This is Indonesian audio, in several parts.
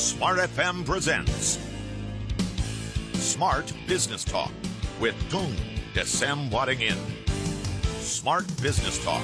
Smart FM presents Smart Business Talk with Tung Desem Wadding In. Smart Business Talk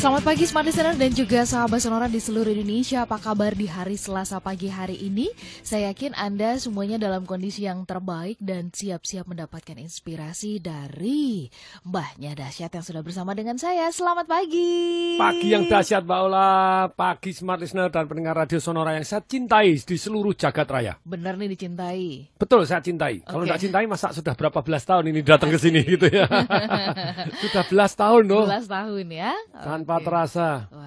Selamat pagi Smart Listener dan juga sahabat Sonora di seluruh Indonesia. Apa kabar di hari Selasa pagi hari ini? Saya yakin Anda semuanya dalam kondisi yang terbaik dan siap-siap mendapatkan inspirasi dari Mbahnya Dahsyat yang sudah bersama dengan saya. Selamat pagi. Pagi yang dahsyat Mbak Ola. Pagi Smart Listener dan pendengar Radio Sonora yang saya cintai di seluruh jagat raya. Benar nih dicintai. Betul, saya cintai. Okay. Kalau tidak cintai masa sudah berapa belas tahun ini datang ke sini gitu ya. sudah belas tahun dong. Belas tahun ya. okay tanpa terasa. Wow.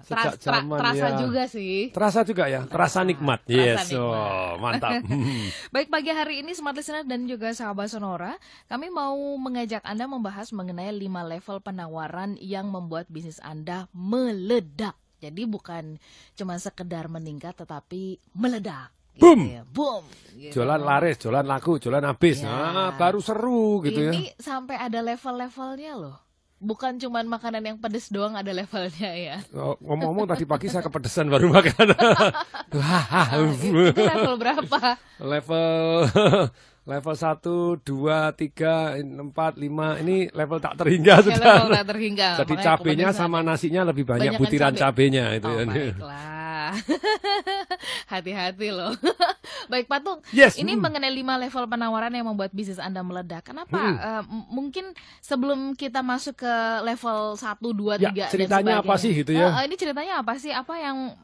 Sejak tra, terasa ya. juga sih. Terasa juga ya, terasa, nikmat. Terasa yes, nikmat. Oh, mantap. Baik pagi hari ini Smart Listener dan juga sahabat Sonora, kami mau mengajak Anda membahas mengenai 5 level penawaran yang membuat bisnis Anda meledak. Jadi bukan cuma sekedar meningkat tetapi meledak. Gitu boom, ya, boom. Gitu. Jualan laris, jualan laku, jualan habis. Ya. Nah, baru seru gitu ini ya. Ini sampai ada level-levelnya loh bukan cuman makanan yang pedes doang ada levelnya ya. Oh, ngomong-ngomong tadi pagi saya kepedesan baru makan. nah, itu level berapa? Level level 1, 2, 3, 4, 5. Ini level tak terhingga ya, sudah. Level tak terhingga. Jadi cabenya sama nasinya lebih banyak, banyak butiran cabe. cabenya itu oh, ya. Baiklah. Hati-hati loh. Baik Patung, yes. ini hmm. mengenai 5 level penawaran yang membuat bisnis Anda meledak. Kenapa? Hmm. Uh, mungkin sebelum kita masuk ke level 1, 2, ya, ceritanya dan apa sih gitu ya? Uh, ini ceritanya apa sih? Apa yang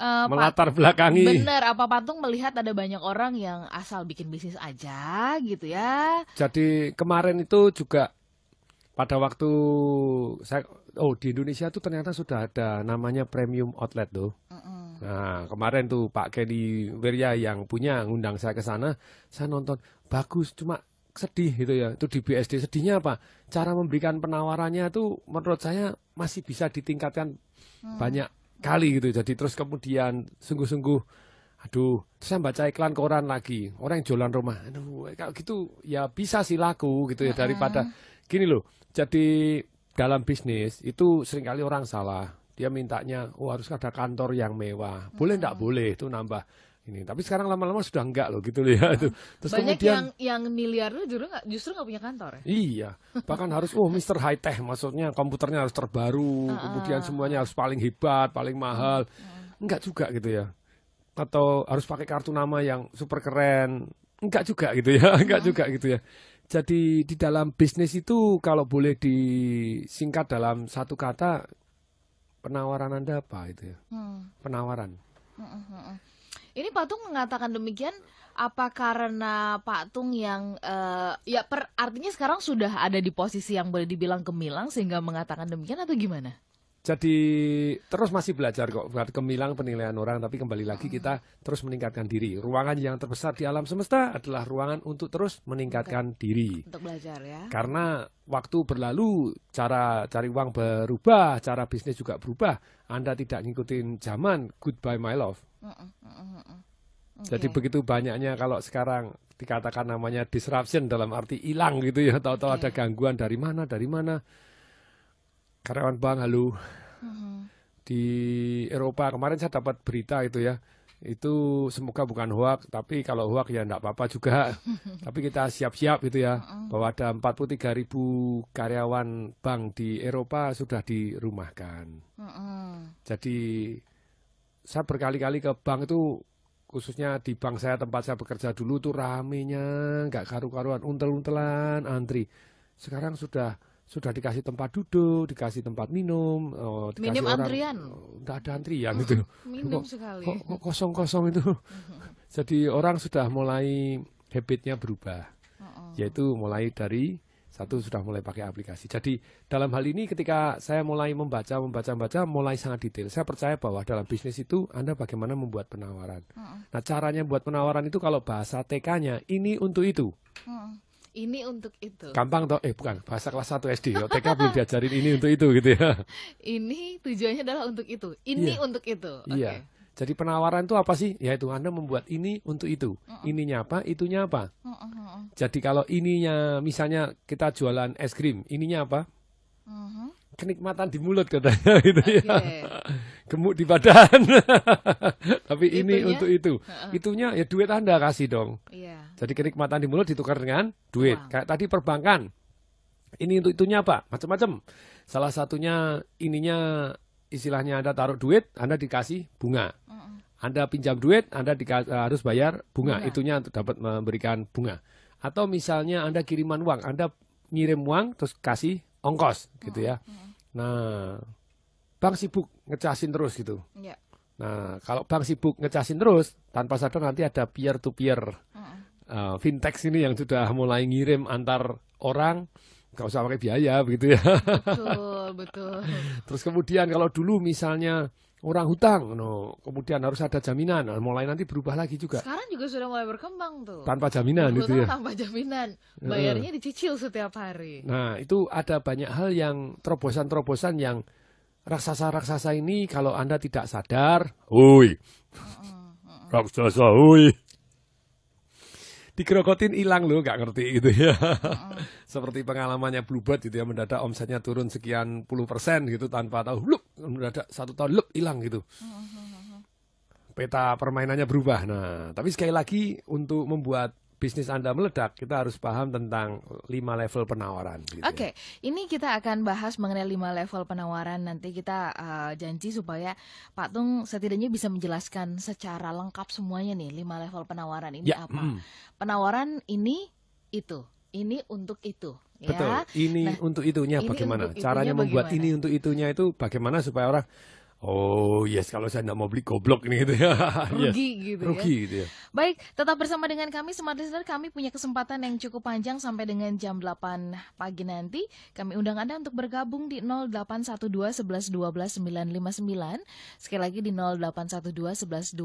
uh, melatar belakangi. benar apa patung melihat ada banyak orang yang asal bikin bisnis aja gitu ya. Jadi kemarin itu juga pada waktu saya oh di Indonesia tuh ternyata sudah ada namanya premium outlet tuh. Mm -mm. Nah, kemarin tuh Pak Kedi Wirya yang punya ngundang saya ke sana, saya nonton bagus cuma sedih gitu ya. Itu di BSD sedihnya apa? Cara memberikan penawarannya tuh menurut saya masih bisa ditingkatkan hmm. banyak kali gitu. Jadi terus kemudian sungguh-sungguh aduh, terus saya baca iklan koran lagi, orang yang jualan rumah. Aduh, kalau gitu ya bisa sih laku gitu ya hmm. daripada gini loh. Jadi dalam bisnis itu seringkali orang salah dia mintanya oh harus ada kantor yang mewah boleh tidak hmm. boleh itu nambah ini tapi sekarang lama-lama sudah enggak loh gitu loh ya itu terus banyak kemudian, yang yang miliarder justru nggak justru nggak punya kantor ya iya bahkan harus oh Mister High Tech maksudnya komputernya harus terbaru hmm. kemudian ah, ah. semuanya harus paling hebat paling mahal hmm, hmm. enggak juga gitu ya atau harus pakai kartu nama yang super keren enggak juga gitu ya enggak hmm. juga gitu ya jadi di dalam bisnis itu kalau boleh disingkat dalam satu kata penawaran Anda apa itu ya? Hmm. Penawaran. Hmm, hmm, hmm, Ini Pak Tung mengatakan demikian apa karena Pak Tung yang uh, ya per artinya sekarang sudah ada di posisi yang boleh dibilang gemilang sehingga mengatakan demikian atau gimana? Jadi terus masih belajar kok. buat kemilang penilaian orang, tapi kembali lagi kita terus meningkatkan diri. Ruangan yang terbesar di alam semesta adalah ruangan untuk terus meningkatkan untuk, diri. Untuk belajar ya. Karena waktu berlalu, cara cari uang berubah, cara bisnis juga berubah. Anda tidak ngikutin zaman. Goodbye my love. -mm, mm -mm. okay. Jadi begitu banyaknya kalau sekarang dikatakan namanya disruption dalam arti hilang gitu ya. Tahu-tahu okay. ada gangguan dari mana, dari mana karyawan bank halo -huh. Mm-hmm. di Eropa kemarin saya dapat berita itu ya itu semoga bukan hoax tapi kalau hoax ya enggak apa-apa juga tapi kita siap-siap gitu ya -huh. Mm-hmm. bahwa ada 43 ribu karyawan bank di Eropa sudah dirumahkan -huh. Mm-hmm. jadi saya berkali-kali ke bank itu khususnya di bank saya tempat saya bekerja dulu tuh ramenya nggak karu-karuan untel-untelan antri sekarang sudah sudah dikasih tempat duduk, dikasih tempat minum, oh, dikasih minum orang, antrian, tidak ada antrian itu, minum kok, sekali, kok, kosong kosong itu, jadi orang sudah mulai habitnya berubah, oh, oh. yaitu mulai dari satu sudah mulai pakai aplikasi. Jadi dalam hal ini ketika saya mulai membaca, membaca, membaca, mulai sangat detail. Saya percaya bahwa dalam bisnis itu Anda bagaimana membuat penawaran. Uh -uh. Nah caranya buat penawaran itu kalau bahasa TK-nya ini untuk itu. Uh -uh ini untuk itu. Gampang toh, eh bukan bahasa kelas 1 SD. yo. TK belum diajarin ini untuk itu gitu ya. Ini tujuannya adalah untuk itu. Ini yeah. untuk itu. Iya. Okay. Jadi penawaran itu apa sih? Ya itu Anda membuat ini untuk itu. Uh -uh. Ininya apa, itunya apa. Jadi kalau ininya misalnya kita jualan es krim, ininya apa? Mm-hmm kenikmatan di mulut katanya gitu okay. ya. Gemuk di badan. Tapi Itunya? ini untuk itu. Itunya ya duit Anda kasih dong. Yeah. Jadi kenikmatan di mulut ditukar dengan duit. Wow. Kayak tadi perbankan. Ini untuk itunya apa? Macam-macam. Salah satunya ininya istilahnya Anda taruh duit, Anda dikasih bunga. Uh-uh. Anda pinjam duit, Anda eh, harus bayar bunga. bunga. Itunya untuk dapat memberikan bunga. Atau misalnya Anda kiriman uang, Anda ngirim uang terus kasih ongkos gitu ya. Nah, bank sibuk ngecasin terus gitu. Yeah. Nah, kalau bank sibuk ngecasin terus, tanpa sadar nanti ada peer to peer uh, fintech ini yang sudah mulai ngirim antar orang nggak usah pakai biaya begitu ya. Betul, betul. Terus kemudian kalau dulu misalnya orang hutang, no. kemudian harus ada jaminan. Nah, mulai nanti berubah lagi juga. Sekarang juga sudah mulai berkembang tuh. Tanpa jaminan itu ya. Tanpa jaminan, bayarnya dicicil setiap hari. Nah itu ada banyak hal yang terobosan-terobosan yang raksasa-raksasa ini kalau anda tidak sadar, hui, raksasa, hui dikerokotin hilang loh gak ngerti gitu ya seperti pengalamannya Bluebird gitu ya mendadak omsetnya turun sekian puluh persen gitu tanpa tahu lup mendadak satu tahun lup hilang gitu peta permainannya berubah nah tapi sekali lagi untuk membuat bisnis Anda meledak, kita harus paham tentang lima level penawaran. Gitu ya. Oke, okay. ini kita akan bahas mengenai lima level penawaran. Nanti kita uh, janji supaya Pak Tung setidaknya bisa menjelaskan secara lengkap semuanya nih lima level penawaran ini ya, apa. Mm. Penawaran ini itu, ini untuk itu. Ya. Betul. Ya. Ini nah, untuk itunya bagaimana? Untuk itunya Caranya membuat bagaimana? ini untuk itunya itu bagaimana supaya orang Oh yes, kalau saya tidak mau beli goblok ini gitu, ya. gitu ya. Rugi yes. gitu Rugi ya. gitu ya. Baik, tetap bersama dengan kami Smart Listener. Kami punya kesempatan yang cukup panjang sampai dengan jam 8 pagi nanti. Kami undang Anda untuk bergabung di 0812 11 12 959. Sekali lagi di 0812 11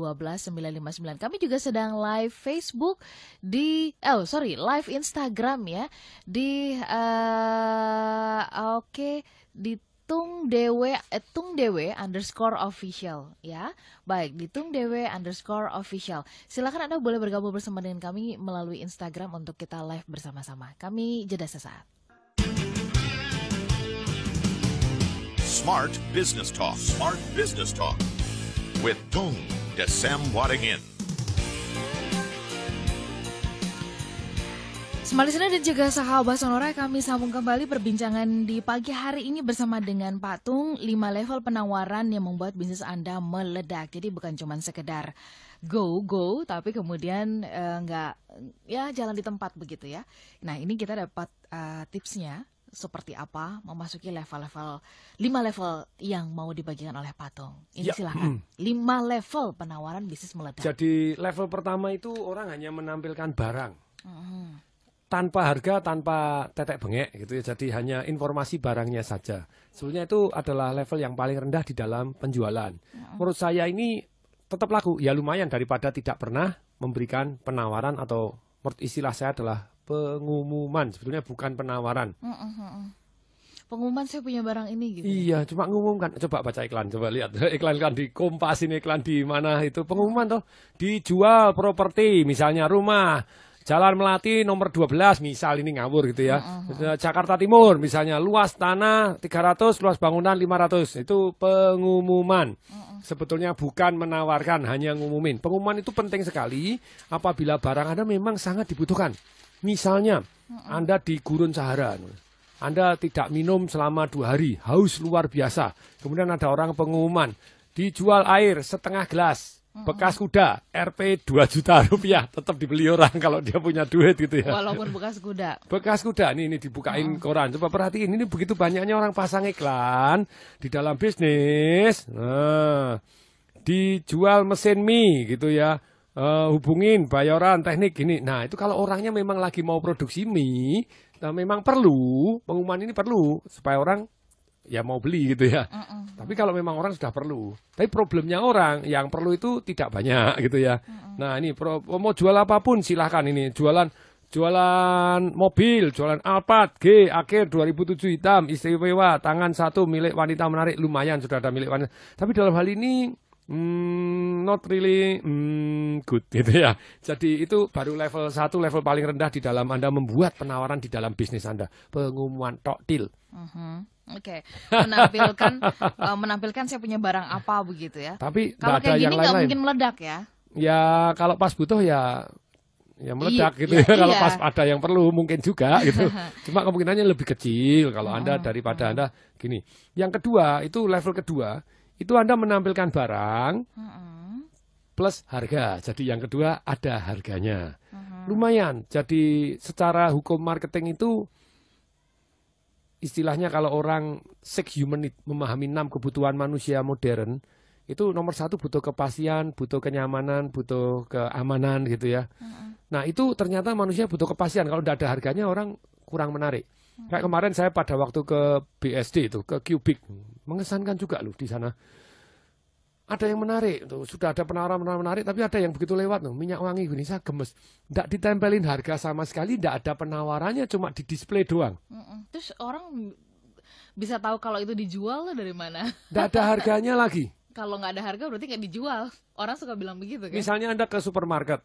12 959. Kami juga sedang live Facebook di eh, oh sorry, live Instagram ya. Di uh, oke okay, di Tung Dewe eh, Tung Dewe underscore official ya. Baik di Tung Dewe underscore official. Silakan Anda boleh bergabung bersama dengan kami melalui Instagram untuk kita live bersama-sama. Kami jeda sesaat. Smart Business Talk. Smart Business Talk with Tung Desam Wadingin. Smart dan juga sahabat Sonora kami sambung kembali perbincangan di pagi hari ini bersama dengan Pak Tung 5 level penawaran yang membuat bisnis Anda meledak. Jadi bukan cuma sekedar go go tapi kemudian eh, nggak ya jalan di tempat begitu ya. Nah, ini kita dapat uh, tipsnya seperti apa memasuki level-level 5 level yang mau dibagikan oleh Patung. Ini ya. silakan. 5 hmm. level penawaran bisnis meledak. Jadi level pertama itu orang hanya menampilkan barang. -hmm tanpa harga, tanpa tetek bengek gitu ya. Jadi hanya informasi barangnya saja. Sebenarnya itu adalah level yang paling rendah di dalam penjualan. Menurut saya ini tetap laku. Ya lumayan daripada tidak pernah memberikan penawaran atau menurut istilah saya adalah pengumuman. Sebetulnya bukan penawaran. Pengumuman saya punya barang ini gitu. Ya? Iya, cuma ngumumkan. Coba baca iklan, coba lihat iklan-iklan di Kompas ini, iklan di mana itu pengumuman tuh dijual properti misalnya rumah Jalan Melati nomor 12 misal ini ngawur gitu ya. Uh -huh. Jakarta Timur misalnya luas tanah 300, luas bangunan 500. Itu pengumuman. Uh -huh. Sebetulnya bukan menawarkan, hanya ngumumin. Pengumuman itu penting sekali apabila barang Anda memang sangat dibutuhkan. Misalnya uh -huh. Anda di gurun Sahara. Anda tidak minum selama dua hari, haus luar biasa. Kemudian ada orang pengumuman, dijual air setengah gelas, bekas kuda RP 2 juta rupiah tetap dibeli orang kalau dia punya duit gitu ya walaupun bekas kuda bekas kuda nih ini dibukain mm. koran coba perhatiin ini begitu banyaknya orang pasang iklan di dalam bisnis nah, dijual mesin mie gitu ya uh, hubungin bayaran teknik gini nah itu kalau orangnya memang lagi mau produksi mie nah memang perlu pengumuman ini perlu supaya orang ya mau beli gitu ya. Mm -mm. Tapi kalau memang orang sudah perlu. Tapi problemnya orang yang perlu itu tidak banyak gitu ya. Mm -mm. Nah ini pro, mau jual apapun silahkan ini jualan jualan mobil, jualan Alphard G akhir 2007 hitam istimewa tangan satu milik wanita menarik lumayan sudah ada milik wanita. Tapi dalam hal ini hmm, not really hmm, good gitu ya. Jadi itu baru level satu level paling rendah di dalam Anda membuat penawaran di dalam bisnis Anda. Pengumuman tok deal. Uh mm-hmm. -huh. Oke, menampilkan eh, menampilkan saya punya barang apa begitu ya. Tapi kalau kayak gini nggak mungkin meledak ya. Ya kalau pas butuh ya ya meledak iya, gitu ya. Kalau iya. pas ada yang perlu mungkin juga gitu. Cuma kemungkinannya lebih kecil kalau oh, Anda daripada oh. Anda gini. Yang kedua, itu level kedua, itu Anda menampilkan barang uh-uh. plus harga. Jadi yang kedua ada harganya. Uh-huh. Lumayan. Jadi secara hukum marketing itu istilahnya kalau orang six humanit memahami enam kebutuhan manusia modern itu nomor satu butuh kepastian, butuh kenyamanan, butuh keamanan gitu ya. Mm -hmm. Nah itu ternyata manusia butuh kepastian. Kalau tidak ada harganya orang kurang menarik. Mm -hmm. Kayak kemarin saya pada waktu ke BSD itu ke Cubic mengesankan juga loh di sana ada yang menarik tuh sudah ada penawaran-penawaran menarik tapi ada yang begitu lewat tuh minyak wangi gini saya gemes tidak ditempelin harga sama sekali tidak ada penawarannya cuma di display doang terus orang bisa tahu kalau itu dijual dari mana tidak ada harganya lagi kalau nggak ada harga berarti nggak dijual orang suka bilang begitu kan misalnya anda ke supermarket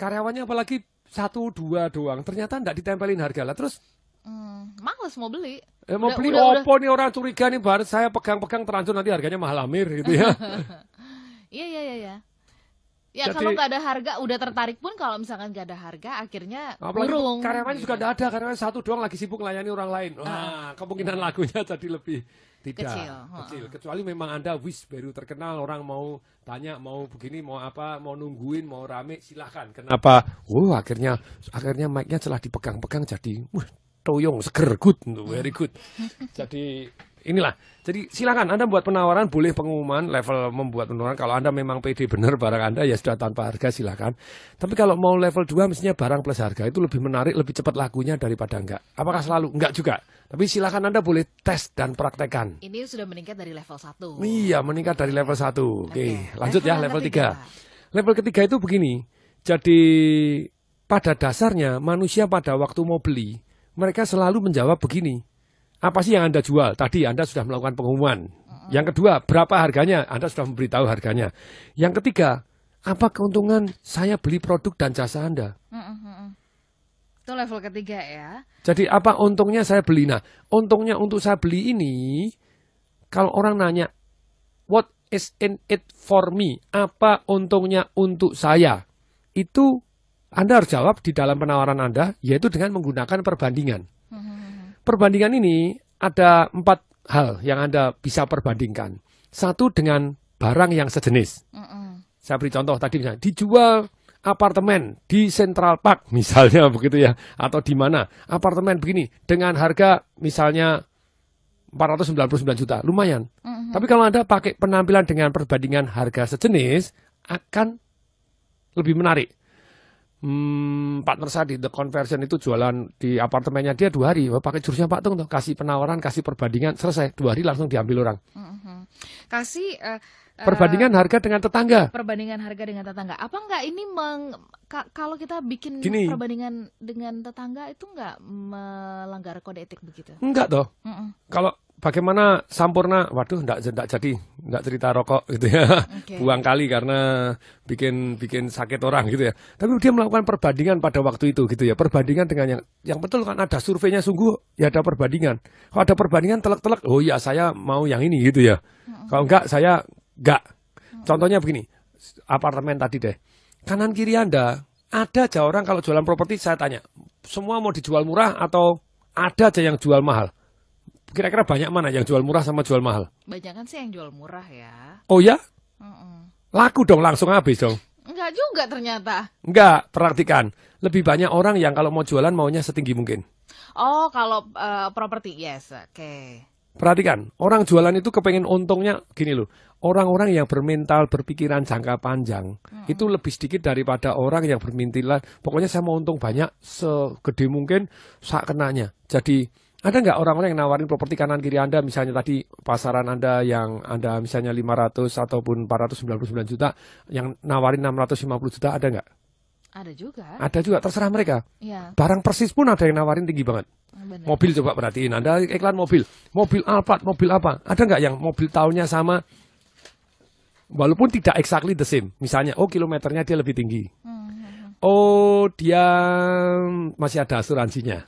karyawannya apalagi satu dua doang ternyata tidak ditempelin harga lah terus Hmm, males mau beli. Eh, mau udah, beli udah, opo udah. nih orang curiga nih baru saya pegang-pegang terlanjur nanti harganya mahal amir gitu ya. Iya iya iya. Ya, ya Jadi, kalau nggak ada harga udah tertarik pun kalau misalkan nggak ada harga akhirnya burung. Karyawan juga nggak ada karyawan satu doang lagi sibuk melayani orang lain. Ah. Wah, uh, kemungkinan uh. lagunya jadi lebih tidak kecil. kecil. Uh. Kecuali memang Anda wish baru terkenal orang mau tanya mau begini mau apa mau nungguin mau rame silahkan. Kenapa? Oh akhirnya akhirnya mic-nya telah dipegang-pegang jadi wah Toyong seger good very good hmm. jadi inilah jadi silakan Anda buat penawaran boleh pengumuman level membuat penawaran kalau Anda memang PD benar barang Anda ya sudah tanpa harga silakan tapi kalau mau level 2 mestinya barang plus harga itu lebih menarik lebih cepat lakunya daripada enggak apakah selalu enggak juga tapi silakan Anda boleh tes dan praktekkan ini sudah meningkat dari level 1 iya meningkat dari level 1 oke okay. lanjut level ya level 3 level ketiga itu begini jadi pada dasarnya manusia pada waktu mau beli mereka selalu menjawab begini. Apa sih yang Anda jual? Tadi Anda sudah melakukan pengumuman. Yang kedua, berapa harganya? Anda sudah memberitahu harganya. Yang ketiga, apa keuntungan saya beli produk dan jasa Anda? Itu level ketiga ya. Jadi apa untungnya saya beli? Nah, untungnya untuk saya beli ini, kalau orang nanya, what is in it for me? Apa untungnya untuk saya? Itu anda harus jawab di dalam penawaran Anda, yaitu dengan menggunakan perbandingan. Hmm, hmm, hmm, perbandingan ini ada empat hal yang Anda bisa perbandingkan. Satu dengan barang yang sejenis. Saya beri contoh tadi misalnya, dijual apartemen di Central Park misalnya begitu ya, atau di mana. Apartemen begini, dengan harga misalnya 499 juta, lumayan. Tapi kalau Anda pakai penampilan dengan perbandingan harga sejenis, akan lebih menarik hmm, partner saya di The Conversion itu jualan di apartemennya dia dua hari, pakai jurusnya Pak Tung tuh, kasih penawaran, kasih perbandingan, selesai dua hari langsung diambil orang. Mm-hmm. Kasih uh, perbandingan harga dengan tetangga. Perbandingan harga dengan tetangga. Apa enggak ini meng, ka, kalau kita bikin Gini, perbandingan dengan tetangga itu enggak melanggar kode etik begitu? Enggak toh. Mm -mm. Kalau bagaimana sampurna waduh ndak ndak jadi ndak cerita rokok gitu ya okay. buang kali karena bikin bikin sakit orang gitu ya tapi dia melakukan perbandingan pada waktu itu gitu ya perbandingan dengan yang yang betul kan ada surveinya sungguh ya ada perbandingan kalau ada perbandingan telak-telak oh iya saya mau yang ini gitu ya kalau enggak saya enggak contohnya begini apartemen tadi deh kanan kiri anda ada aja orang kalau jualan properti saya tanya semua mau dijual murah atau ada aja yang jual mahal Kira-kira banyak mana yang jual murah sama jual mahal? Banyakan sih yang jual murah ya. Oh ya? Laku dong langsung habis dong. Enggak juga ternyata. Enggak, perhatikan. Lebih banyak orang yang kalau mau jualan maunya setinggi mungkin. Oh, kalau uh, properti, yes, oke. Okay. Perhatikan, orang jualan itu kepengen untungnya gini loh. Orang-orang yang bermental, berpikiran jangka panjang hmm. itu lebih sedikit daripada orang yang bermintilan. Pokoknya saya mau untung banyak segede mungkin saat kenanya. Jadi ada nggak orang-orang yang nawarin properti kanan kiri Anda, misalnya tadi pasaran Anda yang Anda misalnya 500 ataupun 499 juta, yang nawarin 650 juta, ada nggak? Ada juga. Ada juga, terserah mereka. Ya. Barang persis pun ada yang nawarin tinggi banget. Bener. Mobil coba perhatiin, Anda iklan mobil. Mobil Alphard, mobil apa? Ada nggak yang mobil tahunnya sama, walaupun tidak exactly the same. Misalnya, oh kilometernya dia lebih tinggi. Hmm, hmm, hmm. Oh, dia masih ada asuransinya.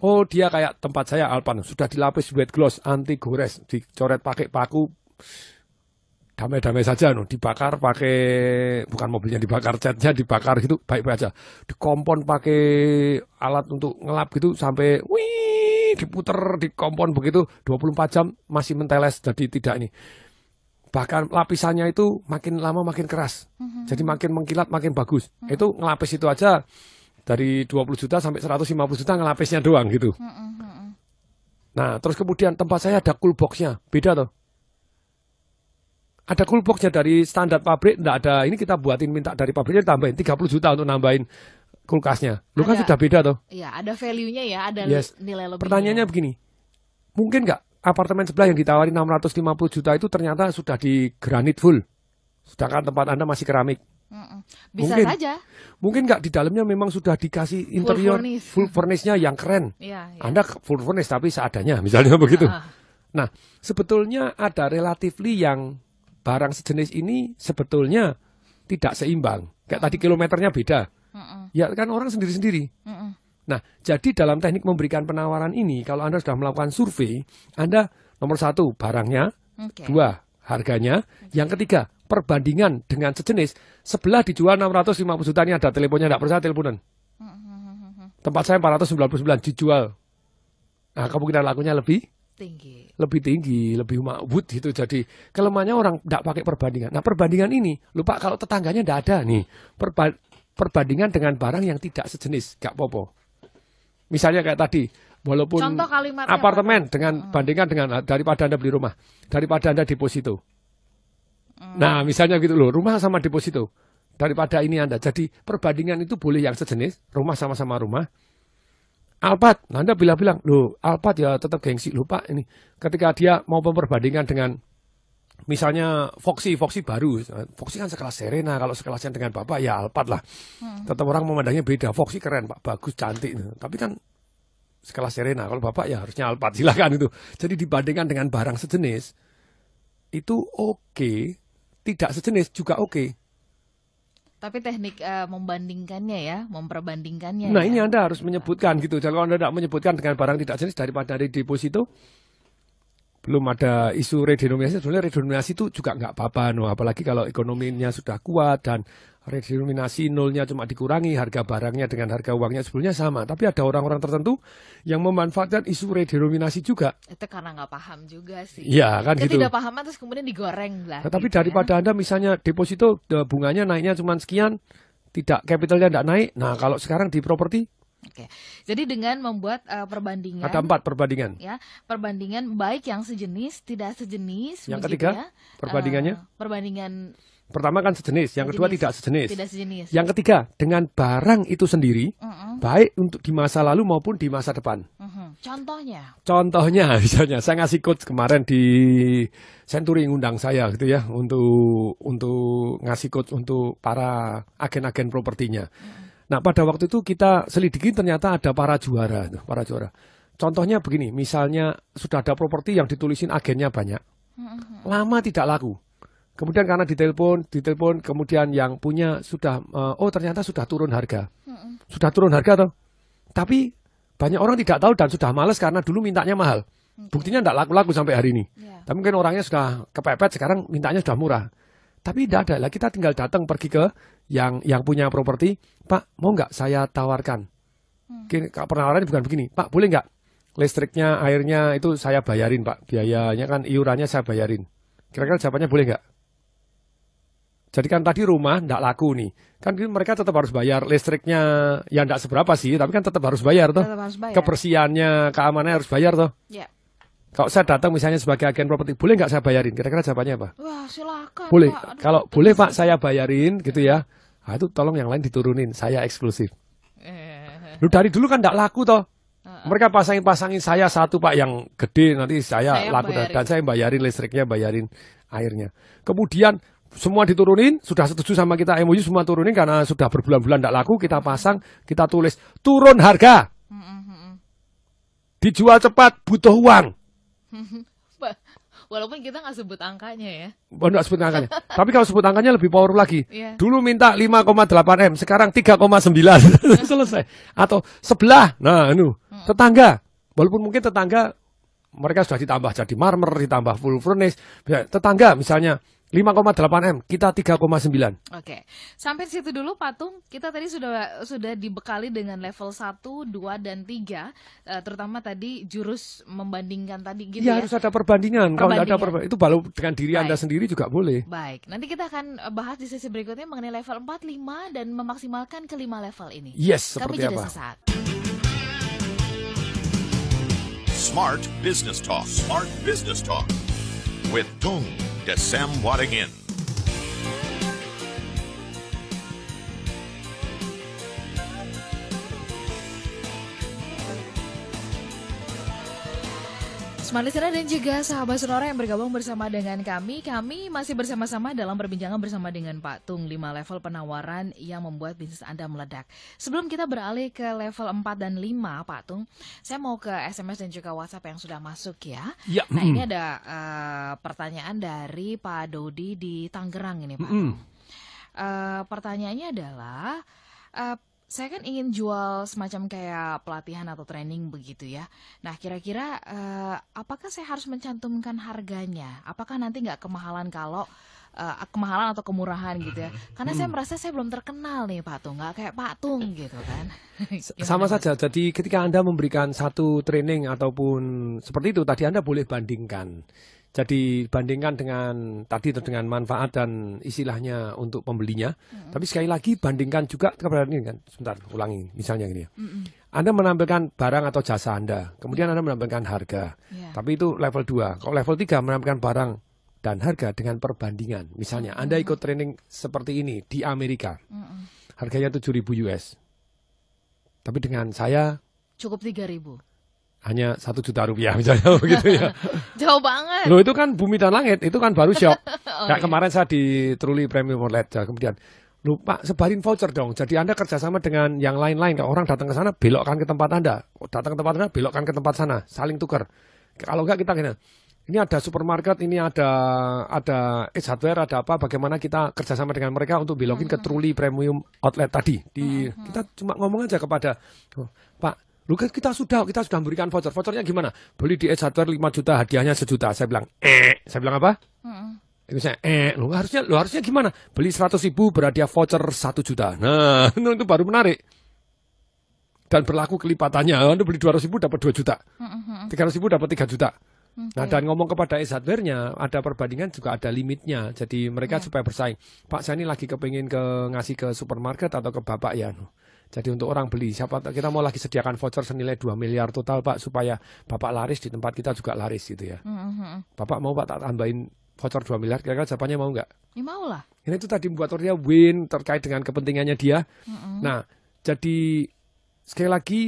Oh, dia kayak tempat saya Alpan, sudah dilapis wet gloss anti gores, dicoret pakai paku. Damai-damai saja no, dibakar pakai bukan mobilnya dibakar, catnya dibakar gitu, baik-baik aja. Dikompon pakai alat untuk ngelap gitu sampai wih diputer di kompon begitu 24 jam masih menteles jadi tidak nih bahkan lapisannya itu makin lama makin keras. Mm-hmm. Jadi makin mengkilat makin bagus. Mm-hmm. Itu ngelapis itu aja dari 20 juta sampai 150 juta ngelapisnya doang gitu. Mm-hmm. Nah, terus kemudian tempat saya ada cool boxnya, beda tuh. Ada cool boxnya dari standar pabrik, enggak ada. Ini kita buatin minta dari pabriknya tambahin 30 juta untuk nambahin kulkasnya. Lu kan sudah beda tuh. Iya, ada value-nya ya, ada yes. nilai lebih. Ya. Pertanyaannya begini, mungkin nggak apartemen sebelah yang ditawari 650 juta itu ternyata sudah di granit full. Sedangkan tempat Anda masih keramik. Bisa mungkin, saja. Mungkin nggak di dalamnya memang sudah dikasih interior full furnish yang keren. Ya, ya. Anda full furnish tapi seadanya misalnya begitu. Ah. Nah, sebetulnya ada relatifly yang barang sejenis ini sebetulnya tidak seimbang. Kayak uh tadi kilometernya beda. Uh Ya kan orang sendiri-sendiri. Nah, jadi dalam teknik memberikan penawaran ini, kalau Anda sudah melakukan survei, Anda nomor satu barangnya, okay. dua harganya, okay. yang ketiga perbandingan dengan sejenis. Sebelah dijual 650 juta, ini ada teleponnya, tidak percaya teleponan. Tempat saya 499 dijual. Nah, kemungkinan lakunya lebih tinggi. Lebih tinggi, lebih makbut gitu. Jadi kelemahannya orang tidak pakai perbandingan. Nah, perbandingan ini lupa kalau tetangganya tidak ada nih. Perba perbandingan dengan barang yang tidak sejenis, gak popo. Misalnya kayak tadi, walaupun apartemen apa? dengan hmm. bandingkan dengan ah, daripada Anda beli rumah, daripada Anda deposito. Hmm. Nah, misalnya gitu loh, rumah sama deposito daripada ini Anda. Jadi perbandingan itu boleh yang sejenis, rumah sama-sama rumah. Alphard, nah Anda bilang-bilang, loh Alphard ya tetap gengsi, lupa ini. Ketika dia mau memperbandingkan dengan misalnya Foxy, Foxy baru. Foxy kan sekelas Serena, kalau sekelasnya dengan Bapak ya Alphard lah. Hmm. Tetap orang memandangnya beda. Foxy keren, Pak, bagus, cantik. Tapi kan sekelas Serena, kalau Bapak ya harusnya Alphard, silakan itu. Jadi dibandingkan dengan barang sejenis, itu oke, tidak sejenis juga oke. Tapi teknik uh, membandingkannya ya, memperbandingkannya. Nah ya. ini Anda harus menyebutkan gitu. Jadi kalau Anda tidak menyebutkan dengan barang tidak jenis daripada dari deposito, belum ada isu redenominasi sebenarnya redenominasi itu juga nggak apa-apa no apalagi kalau ekonominya sudah kuat dan redenominasi nolnya cuma dikurangi harga barangnya dengan harga uangnya sebelumnya sama tapi ada orang-orang tertentu yang memanfaatkan isu redenominasi juga itu karena nggak paham juga sih Iya kan Ketidak gitu tidak paham terus kemudian digoreng lah nah, tapi gitu daripada ya. anda misalnya deposito eh, bunganya naiknya cuma sekian tidak capitalnya tidak naik nah kalau sekarang di properti Oke, jadi dengan membuat uh, perbandingan ada empat perbandingan ya perbandingan baik yang sejenis tidak sejenis yang ketiga ya. perbandingannya uh, perbandingan pertama kan sejenis yang sejenis, kedua tidak sejenis tidak sejenis yang ketiga dengan barang itu sendiri uh -uh. baik untuk di masa lalu maupun di masa depan uh mm-hmm. -huh. contohnya contohnya misalnya saya ngasih coach kemarin di Century ngundang saya gitu ya untuk untuk ngasih coach untuk para agen-agen propertinya uh -huh Nah pada waktu itu kita selidiki ternyata ada para juara, para juara. Contohnya begini, misalnya sudah ada properti yang ditulisin agennya banyak, mm-hmm. lama tidak laku. Kemudian karena ditelepon, ditelepon, kemudian yang punya sudah, uh, oh ternyata sudah turun harga, mm-hmm. sudah turun harga toh. Tapi banyak orang tidak tahu dan sudah males karena dulu mintanya mahal. Mm-hmm. Buktinya tidak laku-laku sampai hari ini. Iya. Tapi mungkin orangnya sudah kepepet, sekarang mintanya sudah murah. Tapi tidak ada lah, kita tinggal datang pergi ke yang yang punya properti, Pak mau nggak saya tawarkan? Hmm. Penawarannya bukan begini, Pak boleh nggak listriknya, airnya itu saya bayarin Pak, biayanya kan iurannya saya bayarin. Kira-kira jawabannya boleh nggak? Jadi kan tadi rumah tidak laku nih. Kan mereka tetap harus bayar listriknya yang tidak seberapa sih, tapi kan tetap harus bayar tuh harus bayar. Kebersihannya, keamanannya harus bayar tuh. Yeah. Kalau saya datang misalnya sebagai agen properti, boleh nggak saya bayarin? Kira-kira jawabannya apa? Wah, silakan. Boleh. Pak. Aduh, Kalau boleh Pak saya bayarin gitu ya. Ah itu tolong yang lain diturunin, saya eksklusif. Eh. Lu dari dulu kan nggak laku toh. Mereka pasangin-pasangin saya satu Pak yang gede nanti saya, saya laku bayarin. dan saya bayarin listriknya, bayarin airnya. Kemudian semua diturunin, sudah setuju sama kita MOU semua turunin karena sudah berbulan-bulan tidak laku, kita pasang, kita tulis turun harga. Dijual cepat, butuh uang. Walaupun kita nggak sebut angkanya ya. Oh, nggak sebut angkanya. Tapi kalau sebut angkanya lebih power lagi. Yeah. Dulu minta 5,8 M, sekarang 3,9. Selesai. Atau sebelah. Nah, anu, hmm. tetangga. Walaupun mungkin tetangga mereka sudah ditambah jadi marmer, ditambah full furnace. Tetangga misalnya 5,8 M, kita 3,9. Oke. Okay. Sampai situ dulu Patung. Kita tadi sudah sudah dibekali dengan level 1, 2 dan 3, uh, eh, terutama tadi jurus membandingkan tadi gitu ya. ya. harus ada perbandingan. perbandingan. Kalau ada perbandingan itu baru dengan diri Baik. Anda sendiri juga boleh. Baik. Nanti kita akan eh, bahas di sesi berikutnya mengenai level 4, 5 dan memaksimalkan kelima level ini. Yes, Kami seperti Kami apa? sesaat. Smart Business Talk. Smart Business Talk with Tung to Sam Wadding Smart Listener dan juga sahabat Sonora yang bergabung bersama dengan kami, kami masih bersama-sama dalam perbincangan bersama dengan Pak Tung, 5 level penawaran yang membuat bisnis Anda meledak. Sebelum kita beralih ke level 4 dan 5, Pak Tung, saya mau ke SMS dan juga WhatsApp yang sudah masuk ya. ya. Nah, ini ada uh, pertanyaan dari Pak Dodi di Tangerang ini, Pak. Mm uh, pertanyaannya adalah uh, saya kan ingin jual semacam kayak pelatihan atau training begitu ya. Nah, kira-kira uh, apakah saya harus mencantumkan harganya? Apakah nanti nggak kemahalan kalau uh, kemahalan atau kemurahan gitu ya? Karena hmm. saya merasa saya belum terkenal nih Pak Tung, nggak kayak Pak Tung gitu kan? Sama saja. Jadi ketika anda memberikan satu training ataupun seperti itu tadi anda boleh bandingkan jadi bandingkan dengan tadi dengan manfaat dan istilahnya untuk pembelinya. Mm-hmm. Tapi sekali lagi bandingkan juga kepada ini kan. Sebentar, ulangi misalnya gini ya. Mm-hmm. Anda menampilkan barang atau jasa Anda, kemudian Anda menampilkan harga. Yeah. Tapi itu level 2. Kalau level 3 menampilkan barang dan harga dengan perbandingan. Misalnya mm-hmm. Anda ikut training seperti ini di Amerika. Mm-hmm. Harganya 7.000 US. Tapi dengan saya cukup 3.000 hanya satu juta rupiah misalnya begitu ya. Jauh banget. lo itu kan bumi dan langit, itu kan baru shock. oh, nah, iya. kemarin saya di Truli Premium Outlet, ya, kemudian lupa Pak, sebarin voucher dong. Jadi Anda kerjasama dengan yang lain-lain. Kalau orang datang ke sana, belokkan ke tempat Anda. Datang ke tempat Anda, belokkan ke tempat sana. Saling tukar. Kalau enggak kita kena. Ini ada supermarket, ini ada ada eh, Hardware, ada apa? Bagaimana kita kerjasama dengan mereka untuk belokin mm -hmm. ke mm-hmm. Truly Premium Outlet tadi? Di mm -hmm. kita cuma ngomong aja kepada oh, Pak Lu kan kita sudah kita sudah memberikan voucher. Vouchernya gimana? Beli di Edge Hardware 5 juta, hadiahnya sejuta. Saya bilang, "Eh." Saya bilang apa? Mm. "Eh, lu harusnya lu harusnya gimana? Beli 100 ribu berhadiah voucher 1 juta." Nah, itu baru menarik. Dan berlaku kelipatannya. Anda beli 200 ribu dapat 2 juta. Hmm, hmm. tiga -hmm. 300 ribu dapat 3 juta. Nah dan ngomong kepada e ada perbandingan juga ada limitnya. Jadi mereka yeah. supaya bersaing. Pak saya ini lagi kepingin ke ngasih ke supermarket atau ke bapak ya. Jadi untuk orang beli, siapa kita mau lagi sediakan voucher senilai 2 miliar total Pak supaya Bapak laris di tempat kita juga laris gitu ya. Mm -hmm. Bapak mau Pak tak tambahin voucher 2 miliar kira-kira jawabannya mau nggak? Ya mau lah. Ini itu tadi membuat dia win terkait dengan kepentingannya dia. Mm -hmm. Nah, jadi sekali lagi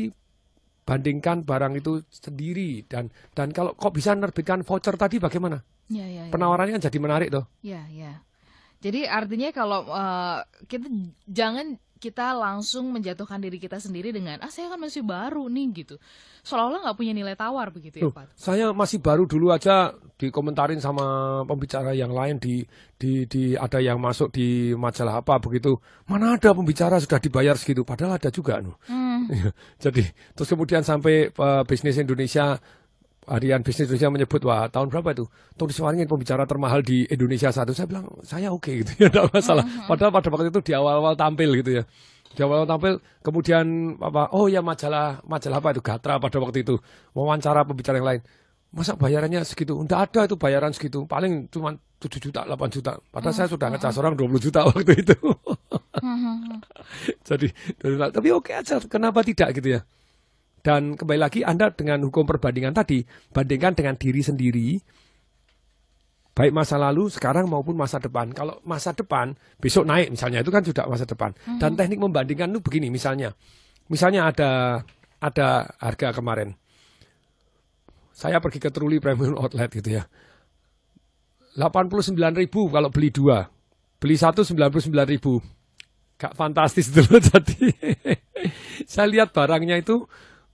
bandingkan barang itu sendiri dan dan kalau kok bisa nerbitkan voucher tadi bagaimana? Ya, ya, ya. Penawarannya kan jadi menarik tuh. Iya, iya. Jadi artinya kalau uh, kita jangan kita langsung menjatuhkan diri kita sendiri dengan ah saya kan masih baru nih gitu seolah-olah nggak punya nilai tawar begitu ya, Loh, ya Pak saya masih baru dulu aja dikomentarin sama pembicara yang lain di di di ada yang masuk di majalah apa begitu mana ada pembicara sudah dibayar segitu padahal ada juga nu hmm. jadi terus kemudian sampai uh, bisnis Indonesia harian bisnis Indonesia menyebut wah tahun berapa itu Turis Waringin pembicara termahal di Indonesia satu saya bilang saya oke okay, gitu ya tidak masalah mm-hmm. padahal pada waktu itu di awal-awal tampil gitu ya di awal, awal tampil kemudian apa oh ya majalah majalah apa itu Gatra pada waktu itu wawancara pembicara yang lain masa bayarannya segitu tidak ada itu bayaran segitu paling cuma tujuh juta delapan juta padahal saya sudah mm-hmm. ngecas orang puluh juta waktu itu mm-hmm. jadi tapi oke okay aja kenapa tidak gitu ya dan kembali lagi Anda dengan hukum perbandingan tadi, bandingkan dengan diri sendiri, baik masa lalu, sekarang maupun masa depan. Kalau masa depan, besok naik misalnya, itu kan sudah masa depan. Mm -hmm. Dan teknik membandingkan itu begini misalnya. Misalnya ada ada harga kemarin. Saya pergi ke Truly Premium Outlet gitu ya. 89.000 kalau beli dua. Beli satu 99.000 ribu. Gak fantastis dulu tadi. saya lihat barangnya itu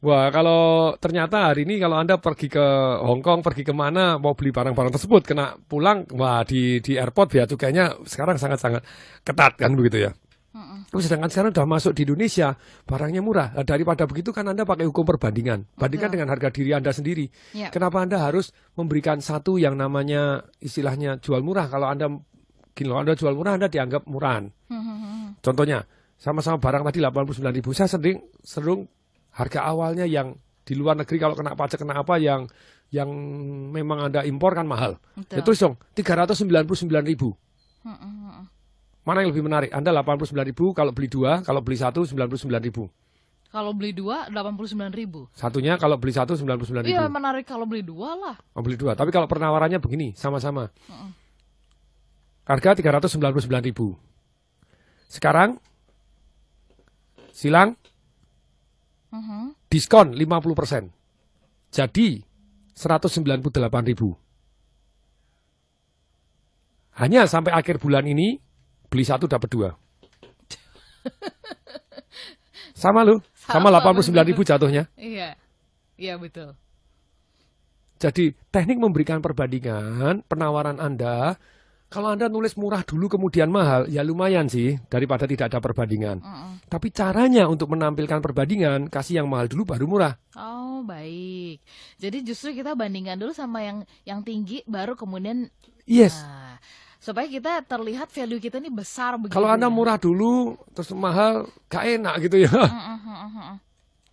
Wah, kalau ternyata hari ini kalau Anda pergi ke Hong Kong, pergi ke mana mau beli barang-barang tersebut, kena pulang, wah di, di airport biaya cukainya sekarang sangat-sangat ketat kan begitu ya. Mm -mm. Sedangkan sekarang sudah masuk di Indonesia, barangnya murah. Nah, daripada begitu kan Anda pakai hukum perbandingan. Bandingkan okay. dengan harga diri Anda sendiri. Yep. Ya. Kenapa Anda harus memberikan satu yang namanya istilahnya jual murah. Kalau Anda, gini kalau Anda jual murah, Anda dianggap murahan. Mm -hmm. Contohnya, sama-sama barang tadi 89.000 saya sering, sering harga awalnya yang di luar negeri kalau kena pajak kena apa yang yang memang Anda impor kan mahal. Betul. Ya terus dong 399 ribu. Hmm, hmm, hmm. Mana yang lebih menarik? Anda 89 ribu kalau beli dua, kalau beli satu 99 ribu. Kalau beli dua, 89 ribu. Satunya kalau beli satu, 99 ribu. Iya, menarik kalau beli dua lah. Oh, beli dua. Tapi kalau penawarannya begini, sama-sama. Harga 399 ribu. Sekarang, silang -huh. Mm-hmm. diskon 50%. Jadi ribu. Hanya sampai akhir bulan ini beli satu dapat dua. Sama lo, sama, sama ribu jatuhnya. Iya. Iya betul. Jadi teknik memberikan perbandingan penawaran Anda kalau Anda nulis murah dulu kemudian mahal, ya lumayan sih daripada tidak ada perbandingan. Mm -mm. Tapi caranya untuk menampilkan perbandingan, kasih yang mahal dulu baru murah. Oh, baik. Jadi justru kita bandingkan dulu sama yang yang tinggi baru kemudian Yes. Nah, supaya kita terlihat value kita ini besar begitu. Kalau Anda ya. murah dulu terus mahal, gak enak gitu ya. Mm -mm.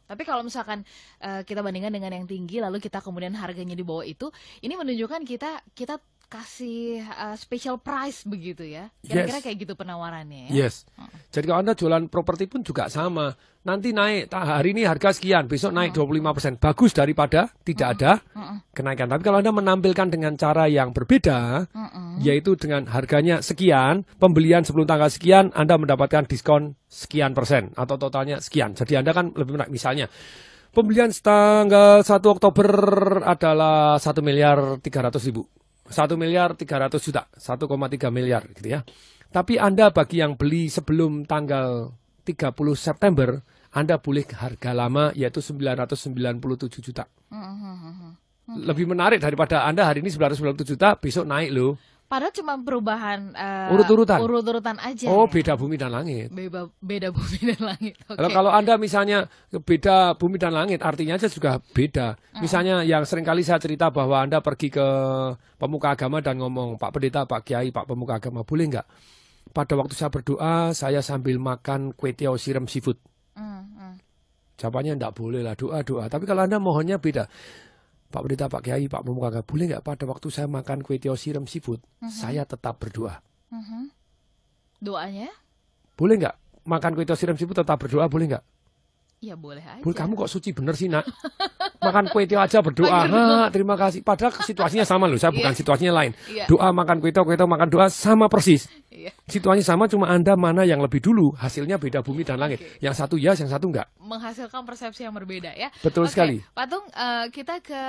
Tapi kalau misalkan uh, kita bandingkan dengan yang tinggi lalu kita kemudian harganya di bawah itu, ini menunjukkan kita kita kasih uh, special price begitu ya. Kira-kira yes. kayak gitu penawarannya ya. Yes. Hmm. Jadi kalau Anda jualan properti pun juga sama. Nanti naik hari ini harga sekian, besok naik hmm. 25%. Bagus daripada tidak hmm. ada kenaikan. Tapi kalau Anda menampilkan dengan cara yang berbeda, hmm. yaitu dengan harganya sekian, pembelian sebelum tanggal sekian Anda mendapatkan diskon sekian persen atau totalnya sekian. Jadi Anda kan lebih menarik misalnya Pembelian tanggal 1 Oktober adalah 1 miliar 300 ribu. 1 miliar 300 juta, 1,3 miliar gitu ya. Tapi Anda bagi yang beli sebelum tanggal 30 September, Anda boleh harga lama yaitu 997 juta. sembilan puluh tujuh juta. Hmm, hmm, hmm, Lebih menarik daripada Anda hari ini 997 juta, besok naik loh. Padahal cuma perubahan uh, urut-urutan. Urut-urutan aja. Oh, beda bumi dan langit. Beda beda bumi dan langit. Okay. Kalau kalau Anda misalnya beda bumi dan langit, artinya aja juga beda. Uh. Misalnya yang seringkali saya cerita bahwa Anda pergi ke pemuka agama dan ngomong, "Pak pendeta, Pak kiai, Pak pemuka agama, boleh nggak?" Pada waktu saya berdoa, saya sambil makan kue tiaw siram seafood. Uh, uh. Jawabannya enggak boleh lah doa-doa. Tapi kalau Anda mohonnya beda. Pak Pendeta, Pak Kiai, Pak Pemuka, boleh nggak pada waktu saya makan kue tiaw siram seafood, uh mhm. -huh. saya tetap berdoa. Uh mhm. -huh. Doanya? Boleh nggak makan kue tiaw siram seafood tetap berdoa, boleh nggak? Ya boleh aja. Boleh, kamu kok suci bener sih nak? makan kue tiaw aja berdoa. Ha, terima kasih. Padahal situasinya sama loh, saya iya. bukan situasinya lain. Yeah. Doa makan kue tiaw, kue tiaw makan doa sama persis. Iya. sama cuma Anda mana yang lebih dulu, hasilnya beda bumi dan langit. Okay. Yang satu ya, yang satu enggak. Menghasilkan persepsi yang berbeda ya. Betul okay. sekali. Patung, uh, kita ke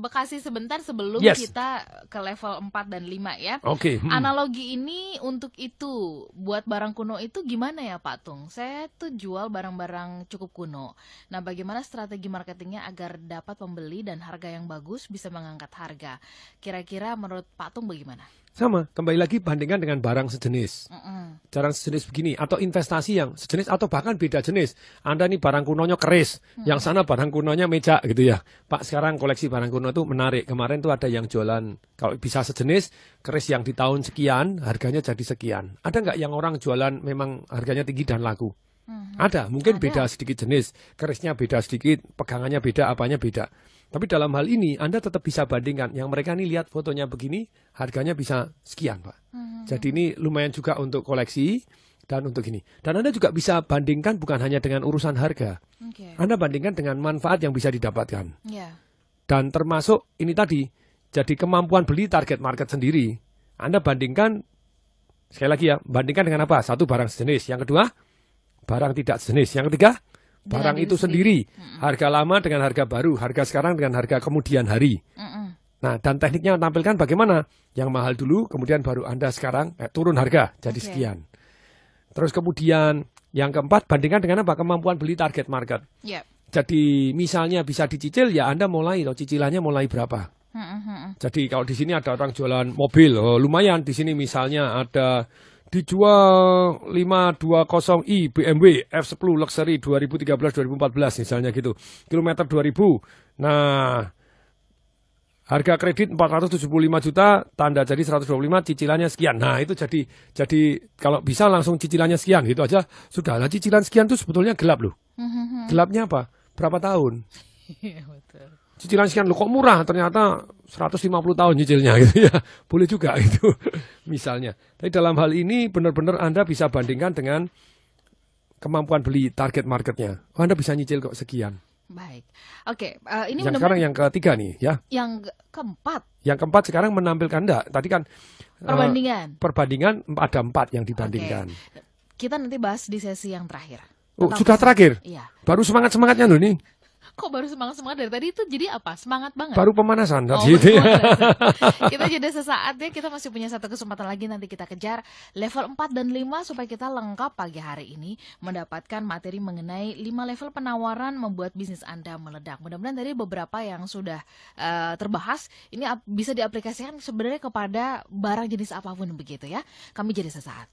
Bekasi sebentar sebelum yes. kita ke level 4 dan 5 ya. Oke. Hmm. Analogi ini untuk itu, buat barang kuno itu gimana ya Patung? Saya tuh jual barang-barang cukup kuno. Nah, bagaimana strategi marketingnya agar dapat pembeli dan harga yang bagus bisa mengangkat harga? Kira-kira menurut Patung bagaimana? Sama, kembali lagi bandingkan dengan barang sejenis. Mm-mm. Barang sejenis begini atau investasi yang sejenis atau bahkan beda jenis. Anda nih barang kunonya keris, Mm-mm. yang sana barang kunonya meja gitu ya. Pak, sekarang koleksi barang kuno itu menarik. Kemarin tuh ada yang jualan kalau bisa sejenis keris yang di tahun sekian, harganya jadi sekian. Ada nggak yang orang jualan memang harganya tinggi dan laku? Mm-hmm. Ada, mungkin ada. beda sedikit jenis, kerisnya beda sedikit, pegangannya beda, apanya beda. Tapi dalam hal ini Anda tetap bisa bandingkan. Yang mereka ini lihat fotonya begini, harganya bisa sekian, Pak. Hmm. Jadi ini lumayan juga untuk koleksi dan untuk ini. Dan Anda juga bisa bandingkan bukan hanya dengan urusan harga. Okay. Anda bandingkan dengan manfaat yang bisa didapatkan. Yeah. Dan termasuk ini tadi, jadi kemampuan beli target market sendiri. Anda bandingkan sekali lagi ya, bandingkan dengan apa? Satu barang sejenis, yang kedua barang tidak sejenis, yang ketiga barang itu sendiri. sendiri. Harga lama dengan harga baru, harga sekarang dengan harga kemudian hari. Nah, dan tekniknya tampilkan bagaimana yang mahal dulu, kemudian baru Anda sekarang eh, turun harga jadi okay. sekian. Terus kemudian yang keempat bandingkan dengan apa? Kemampuan beli target market. Yep. Ya. Jadi misalnya bisa dicicil ya Anda mulai loh cicilannya mulai berapa? Jadi kalau di sini ada orang jualan mobil, oh, lumayan di sini misalnya ada dijual 520i BMW F10 Luxury 2013-2014 misalnya gitu. Kilometer 2000. Nah, harga kredit 475 juta, tanda jadi 125, cicilannya sekian. Nah, itu jadi jadi kalau bisa langsung cicilannya sekian gitu aja. Sudah lah cicilan sekian tuh sebetulnya gelap loh. Mm-hmm. Gelapnya apa? Berapa tahun? Iya, cicilan sekian lo kok murah ternyata 150 tahun nyicilnya gitu ya. Boleh juga itu misalnya. Tapi dalam hal ini benar-benar Anda bisa bandingkan dengan kemampuan beli target marketnya. Oh, Anda bisa nyicil kok sekian. Baik. Oke, okay. uh, eh, ini yang sekarang yang ketiga nih ya. Yang keempat. Yang keempat sekarang menampilkan anda. Tadi kan eh, perbandingan. Uh, perbandingan ada empat yang dibandingkan. Okay. Kita nanti bahas di sesi yang terakhir. Oh, sudah terakhir. Iya. Baru semangat semangatnya loh nih kok baru semangat-semangat dari tadi itu jadi apa? Semangat banget. Baru pemanasan oh, gitu ya. kita jadi sesaat ya, kita masih punya satu kesempatan lagi nanti kita kejar level 4 dan 5 supaya kita lengkap pagi hari ini mendapatkan materi mengenai 5 level penawaran membuat bisnis Anda meledak. Mudah-mudahan dari beberapa yang sudah uh, terbahas ini bisa diaplikasikan sebenarnya kepada barang jenis apapun begitu ya. Kami jadi sesaat.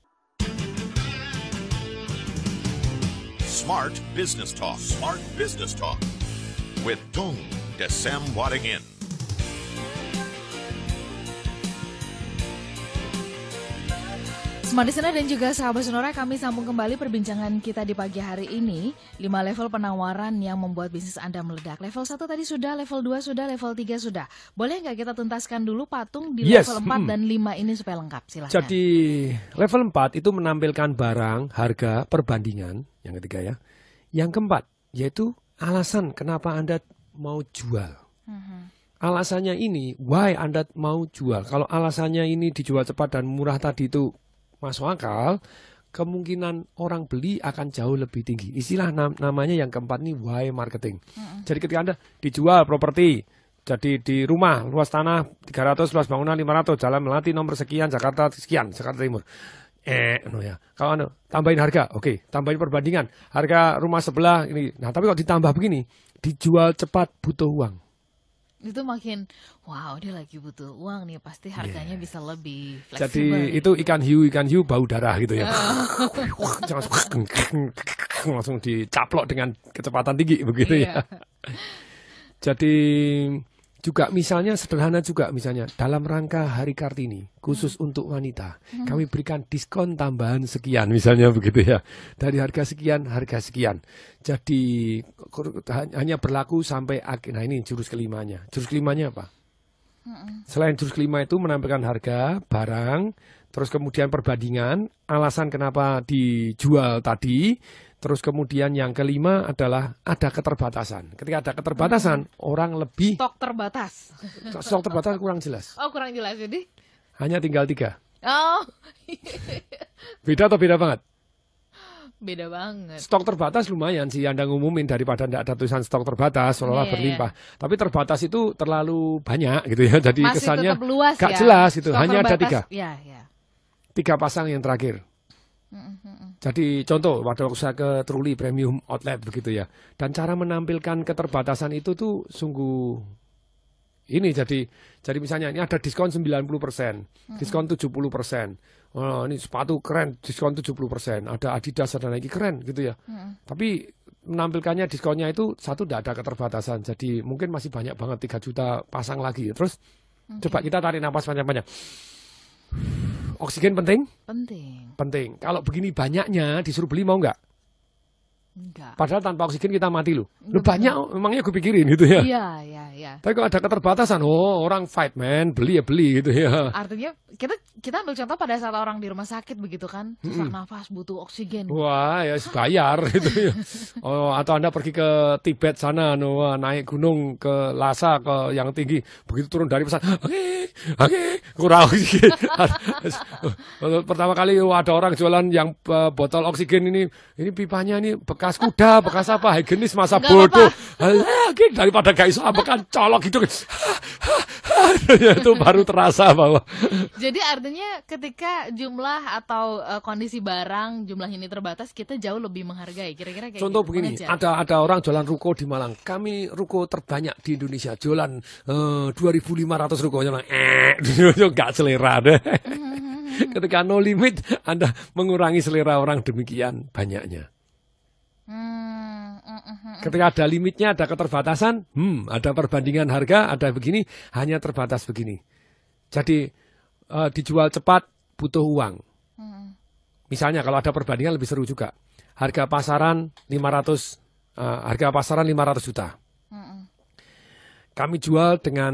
Smart Business Talk. Smart Business Talk with Tung de Sam Waddingin. Semadisener dan juga sahabat Sonora kami sambung kembali perbincangan kita di pagi hari ini 5 level penawaran yang membuat bisnis Anda meledak Level 1 tadi sudah, level 2 sudah, level 3 sudah Boleh nggak kita tuntaskan dulu patung di yes. level 4 hmm. dan 5 ini supaya lengkap silahkan Jadi level 4 itu menampilkan barang, harga, perbandingan Yang ketiga ya Yang keempat yaitu alasan kenapa Anda mau jual. Uh-huh. Alasannya ini, why Anda mau jual? Kalau alasannya ini dijual cepat dan murah tadi itu masuk akal, kemungkinan orang beli akan jauh lebih tinggi. Istilah nam namanya yang keempat ini why marketing. Uh-huh. Jadi ketika Anda dijual properti, jadi di rumah luas tanah 300, luas bangunan 500, jalan Melati nomor sekian, Jakarta sekian, Jakarta Timur eh no anu ya. Kalau anu, tambahin harga, oke, okay. tambahin perbandingan. Harga rumah sebelah ini. Nah, tapi kalau ditambah begini, dijual cepat butuh uang. Itu makin wow, dia lagi butuh uang nih, pasti harganya yes. bisa lebih fleksibel. Jadi gitu. itu ikan hiu, ikan hiu bau darah gitu ya. langsung, langsung dicaplok dengan kecepatan tinggi begitu yeah. ya. Jadi juga misalnya sederhana juga misalnya dalam rangka Hari Kartini khusus hmm. untuk wanita hmm. kami berikan diskon tambahan sekian misalnya begitu ya dari harga sekian harga sekian jadi hanya berlaku sampai akhir nah ini jurus kelimanya jurus kelimanya apa hmm. selain jurus kelima itu menampilkan harga barang terus kemudian perbandingan alasan kenapa dijual tadi Terus kemudian yang kelima adalah ada keterbatasan. Ketika ada keterbatasan, hmm. orang lebih stok terbatas. Stok terbatas kurang jelas. Oh, kurang jelas jadi? Hanya tinggal tiga. Oh. beda atau beda banget? Beda banget. Stok terbatas lumayan sih Anda ngumumin daripada tidak ada tulisan stok terbatas seolah-olah yeah, iya. berlimpah. Tapi terbatas itu terlalu banyak gitu ya. Jadi Masih kesannya tidak ya? jelas gitu. Hanya terbatas, ada tiga. Yeah, yeah. Tiga pasang yang terakhir. Jadi contoh waktu waktu saya ke Truli Premium Outlet begitu ya. Dan cara menampilkan keterbatasan itu tuh sungguh ini jadi jadi misalnya ini ada diskon 90%, mm-hmm. diskon 70%. persen. Oh, ini sepatu keren, diskon 70%, persen. ada Adidas ada Nike keren gitu ya. Tapi menampilkannya diskonnya itu satu tidak ada keterbatasan. Jadi mungkin masih banyak banget 3 juta pasang lagi. Terus okay. coba kita tarik napas panjang-panjang. Oksigen penting? Penting. Penting. Kalau begini banyaknya disuruh beli mau nggak? Enggak. Padahal tanpa oksigen kita mati loh. Lu banyak memangnya gue pikirin gitu ya. Iya, iya, iya. Tapi kalau ada keterbatasan, oh orang fight man, beli ya beli gitu ya. Artinya kita kita ambil contoh pada saat orang di rumah sakit begitu kan, susah mm nafas butuh oksigen. Wah, ya bayar gitu ya. Oh, atau Anda pergi ke Tibet sana, no, anu, naik gunung ke Lhasa ke yang tinggi, begitu turun dari pesawat, oke, oke, kurang oksigen. Pertama kali oh, ada orang jualan yang eh, botol oksigen ini, ini pipanya ini bekas bekas kuda, bekas apa, higienis masa Enggak bodoh. lagi daripada gak iso ambekan colok gitu. itu baru terasa bahwa. Jadi artinya ketika jumlah atau uh, kondisi barang jumlah ini terbatas, kita jauh lebih menghargai. Kira-kira kayak Contoh gitu. begini, ada ada orang jualan ruko di Malang. Kami ruko terbanyak di Indonesia, jualan e, uh, 2.500 ruko. Jualan eh, nggak selera deh. Mhm, mhm, mhm. Ketika no limit, Anda mengurangi selera orang demikian banyaknya. Ketika ada limitnya, ada keterbatasan, hmm, ada perbandingan harga, ada begini, hanya terbatas begini. Jadi uh, dijual cepat butuh uang. Hmm. Misalnya kalau ada perbandingan lebih seru juga. Harga pasaran 500 uh, eh, harga pasaran 500 juta. Hmm. Kami jual dengan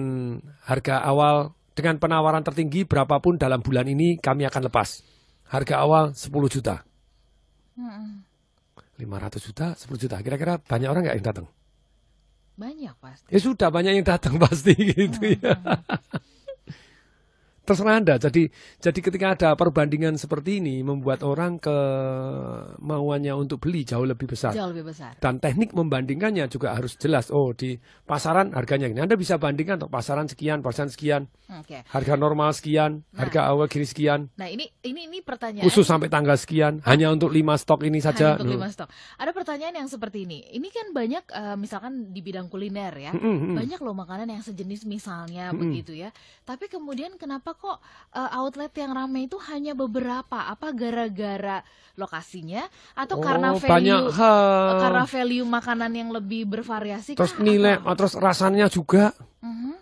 harga awal dengan penawaran tertinggi berapapun dalam bulan ini kami akan lepas. Harga awal 10 juta. Hmm. 500 juta, 10 juta. Kira-kira banyak orang nggak yang datang? Banyak pasti. Ya sudah banyak yang datang pasti gitu hmm, ya. Hmm. hmm terserah Anda. Jadi jadi ketika ada perbandingan seperti ini membuat orang ke kemauannya untuk beli jauh lebih besar. Jauh lebih besar. Dan teknik membandingkannya juga harus jelas. Oh, di pasaran harganya ini. Anda bisa bandingkan untuk pasaran sekian, pasaran sekian. Okay. Harga normal sekian, nah, harga awal kiri sekian. Nah, ini ini ini pertanyaan. Khusus sampai tanggal sekian, hanya untuk lima stok ini saja. Hanya untuk lima stok. Ada pertanyaan yang seperti ini. Ini kan banyak uh, misalkan di bidang kuliner ya. Mm -hmm. Banyak loh makanan yang sejenis misalnya mm -hmm. begitu ya. Tapi kemudian kenapa kok uh, outlet yang ramai itu hanya beberapa? Apa gara-gara lokasinya atau oh, karena value eh, karena value makanan yang lebih bervariasi? Terus nilai, atau? terus rasanya juga. Uh mhm. -huh.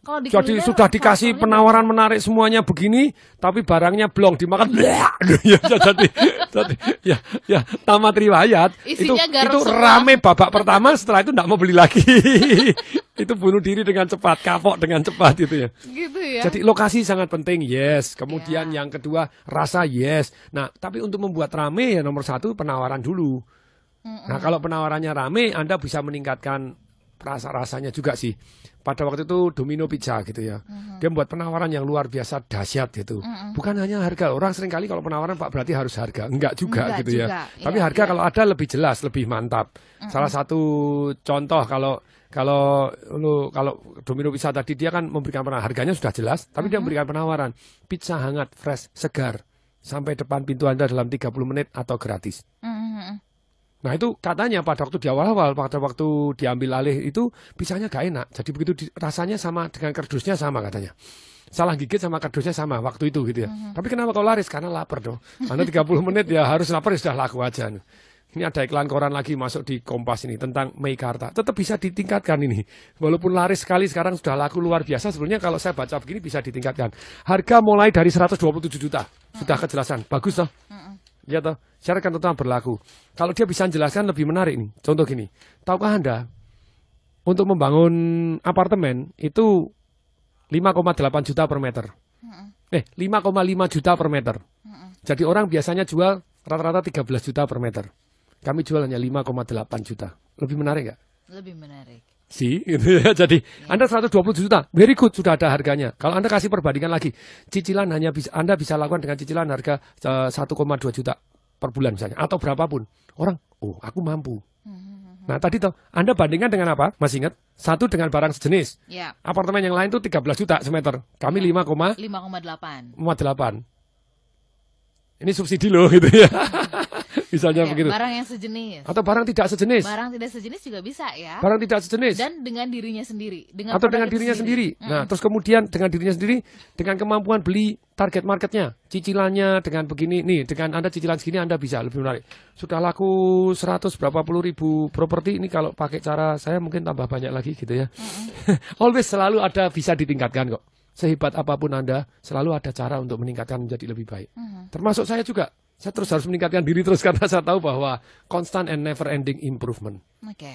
Kalau di Jadi sudah dikasih penawaran menarik semuanya begini, tapi barangnya belum dimakan. Ya, ya, jadi, jadi ya ya tamat riwayat. Isinya itu itu semua. rame babak pertama, setelah itu tidak mau beli lagi. itu bunuh diri dengan cepat, kapok dengan cepat itu ya. Gitu ya. Jadi lokasi sangat penting, yes. Kemudian ya. yang kedua rasa, yes. Nah, tapi untuk membuat rame ya nomor satu penawaran dulu. Mm -mm. Nah, kalau penawarannya rame, Anda bisa meningkatkan rasa rasanya juga sih pada waktu itu domino pizza gitu ya. Mm-hmm. Dia membuat penawaran yang luar biasa dahsyat gitu. Mm-hmm. Bukan hanya harga. Orang sering kali kalau penawaran Pak berarti harus harga. Enggak juga Enggak gitu ya. juga. ya. Iya, Tapi harga iya. kalau ada lebih jelas, lebih mantap. Mm-hmm. Salah satu contoh kalau kalau lu kalau Domino Pizza tadi dia kan memberikan penawaran harganya sudah jelas, tapi mm -hmm. dia memberikan penawaran pizza hangat, fresh, segar sampai depan pintu Anda dalam 30 menit atau gratis. Mm -hmm. Nah itu katanya pada waktu di awal-awal, pada waktu diambil alih itu pisahnya gak enak. Jadi begitu di, rasanya sama dengan kerdusnya sama katanya. Salah gigit sama kerdusnya sama waktu itu gitu ya. Mm -hmm. Tapi kenapa kau laris? Karena lapar dong. Karena 30 menit ya harus lapar ya sudah laku aja. Ini ada iklan koran lagi masuk di Kompas ini tentang Meikarta. Tetap bisa ditingkatkan ini. Walaupun laris sekali sekarang sudah laku luar biasa. Sebenarnya kalau saya baca begini bisa ditingkatkan. Harga mulai dari 127 juta. Sudah kejelasan. Bagus loh. Mm -hmm. Ya toh, syarat kan tetap berlaku. Kalau dia bisa menjelaskan lebih menarik nih. Contoh gini, tahukah Anda untuk membangun apartemen itu 5,8 juta per meter. Eh, 5,5 juta per meter. Jadi orang biasanya jual rata-rata 13 juta per meter. Kami jual hanya 5,8 juta. Lebih menarik nggak? Lebih menarik si gitu ya. Jadi ya. Anda 120 juta, very good sudah ada harganya. Kalau Anda kasih perbandingan lagi, cicilan hanya bisa Anda bisa lakukan dengan cicilan harga uh, eh, 1,2 juta per bulan misalnya atau berapapun. Orang, oh, aku mampu. Hmm. Nah, tadi toh Anda bandingkan dengan apa? Masih ingat? Satu dengan barang sejenis. Ya. Apartemen yang lain tuh 13 juta semeter. Kami 5,5,8. 5,8. Ini subsidi loh gitu ya. Misalnya ya, begitu. Barang yang sejenis. Atau barang tidak sejenis. Barang tidak sejenis juga bisa ya. Barang tidak sejenis. Dan dengan dirinya sendiri. Dengan Atau dengan dirinya sendiri. sendiri. Mm. Nah, mm. terus kemudian dengan dirinya sendiri, dengan kemampuan beli target marketnya, cicilannya dengan begini, nih dengan anda cicilan segini anda bisa lebih menarik. Sudah laku 100 berapa puluh ribu properti ini kalau pakai cara saya mungkin tambah banyak lagi gitu ya. Mm -hmm. Always selalu ada bisa ditingkatkan kok sehebat apapun Anda, selalu ada cara untuk meningkatkan menjadi lebih baik. Uh-huh. Termasuk saya juga. Saya terus harus meningkatkan diri terus karena saya tahu bahwa constant and never ending improvement. Oke. Okay.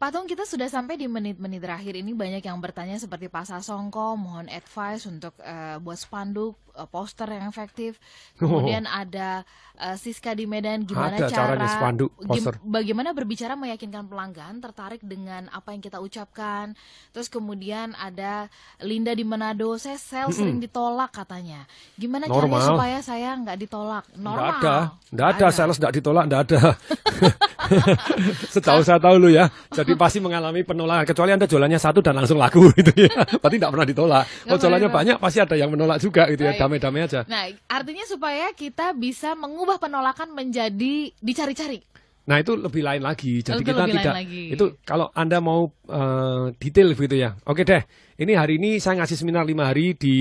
Pak Tung, kita sudah sampai di menit-menit terakhir ini banyak yang bertanya seperti Pak Sasongko, mohon advice untuk uh, buat spanduk Eh, poster yang efektif. Kemudian oh. ada uh, Siska di Medan gimana ada cara spandu, poster. Gim, bagaimana berbicara meyakinkan pelanggan tertarik dengan apa yang kita ucapkan. Terus kemudian ada Linda di Manado, saya sel mm -mm. sering ditolak katanya. Gimana Normal. caranya supaya saya nggak ditolak? Normal. Nggak ada, nggak ada, sales nggak ditolak, nggak ada. Setahu saya tahu lu ya. Jadi pasti mengalami penolakan kecuali Anda jualannya satu dan langsung laku gitu ya. Berarti tidak pernah ditolak. Kalau jualannya banyak pasti ada yang menolak juga gitu ya damai-damai aja. Nah, artinya supaya kita bisa mengubah penolakan menjadi dicari-cari. Nah itu lebih lain lagi. Jadi itu kita tidak lagi. itu kalau anda mau uh, detail gitu ya. Oke deh, ini hari ini saya ngasih seminar lima hari di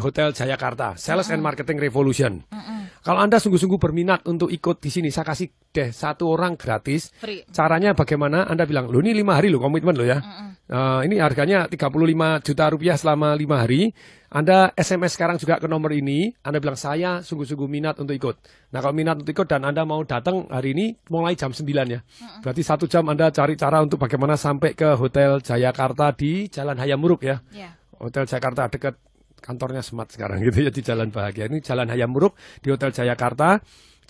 Hotel Jayakarta, Sales uh and Marketing Revolution. Uh kalau Anda sungguh-sungguh berminat untuk ikut di sini, saya kasih deh satu orang gratis. Free. Caranya bagaimana? Anda bilang, "Lo ini lima hari lo komitmen lo ya. Mm -mm. Uh, ini harganya 35 juta rupiah selama lima hari. Anda SMS sekarang juga ke nomor ini. Anda bilang saya sungguh-sungguh minat untuk ikut. Nah kalau minat untuk ikut dan Anda mau datang hari ini mulai jam 9 ya. Berarti satu jam Anda cari cara untuk bagaimana sampai ke Hotel Jayakarta di Jalan Hayamuruk ya. Yeah. Hotel Jakarta dekat kantornya smart sekarang gitu ya di Jalan Bahagia. Ini Jalan Hayam Muruk di Hotel Jayakarta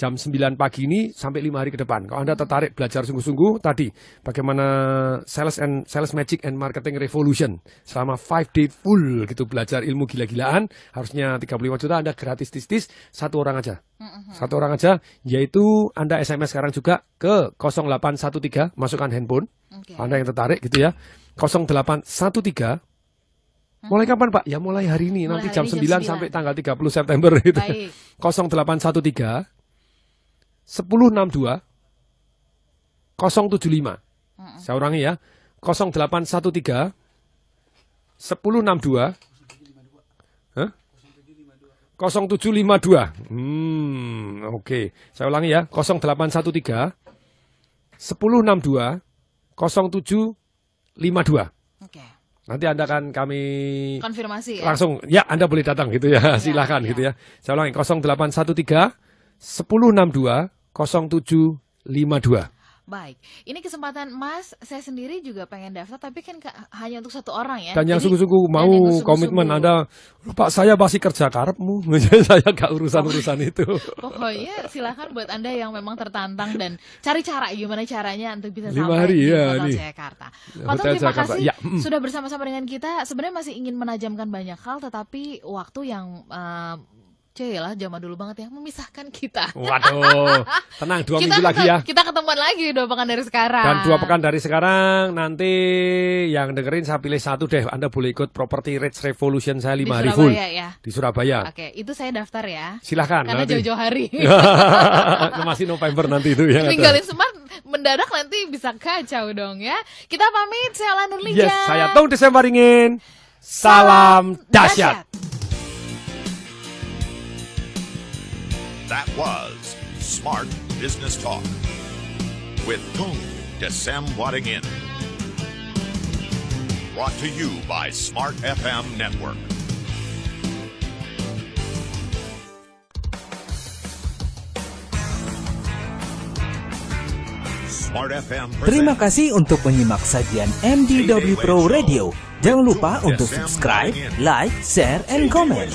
jam 9 pagi ini sampai 5 hari ke depan. Kalau Anda tertarik belajar sungguh-sungguh tadi bagaimana sales and sales magic and marketing revolution selama 5 day full gitu belajar ilmu gila-gilaan harusnya 35 juta Anda gratis tis-tis satu orang aja. Mm-hmm. Satu orang aja yaitu Anda SMS sekarang juga ke 0813 masukkan handphone. Okay. Anda yang tertarik gitu ya. 0813 Mulai hmm. kapan Pak? Ya mulai hari ini mulai nanti jam, jam 9, 9 sampai tanggal 30 September itu. 0813 1062 075. Uh -uh. Saya ulangi ya. 0813 1062 0752. Hmm, oke. Okay. Saya ulangi ya. 0813 1062 0752. Nanti Anda akan kami konfirmasi ya? langsung. Ya, ya Anda boleh datang gitu ya. ya Silahkan ya. gitu iya. ya. Saya ulangi 0813 1062 0752. Baik, ini kesempatan mas Saya sendiri juga pengen daftar, tapi kan hanya untuk satu orang ya. Dan yang sungguh-sungguh mau yang -sungguh. komitmen ada. Pak saya masih kerja karepmu, saya gak urusan urusan itu. Pokoknya silahkan buat anda yang memang tertantang dan cari cara gimana caranya untuk bisa Lima sampai hari, di ya, Hotel nih. Jakarta. Pak Hotel terima Jakarta. kasih ya. Mm. sudah bersama-sama dengan kita. Sebenarnya masih ingin menajamkan banyak hal, tetapi waktu yang uh, Celah zaman dulu banget ya memisahkan kita. Waduh, tenang dua kita minggu lagi ya. Kita ketemuan lagi dua pekan dari sekarang. Dan dua pekan dari sekarang nanti yang dengerin saya pilih satu deh. Anda boleh ikut Property Rates Revolution saya lima hari full ya. di Surabaya. Oke, itu saya daftar ya. Silahkan. Karena jauh-jauh hari. Masih November nanti itu ya. Tinggalin semar mendadak nanti bisa kacau dong ya. Kita pamit, saya Lanurlija. Yes, saya Tung Desember ingin. Salam, Salam dahsyat. That was Smart Business Talk with Tung Desem Wadingin. Brought to you by Smart FM Network. Terima kasih untuk menyimak sajian MDW Pro Radio. Jangan lupa untuk subscribe, like, share, and comment.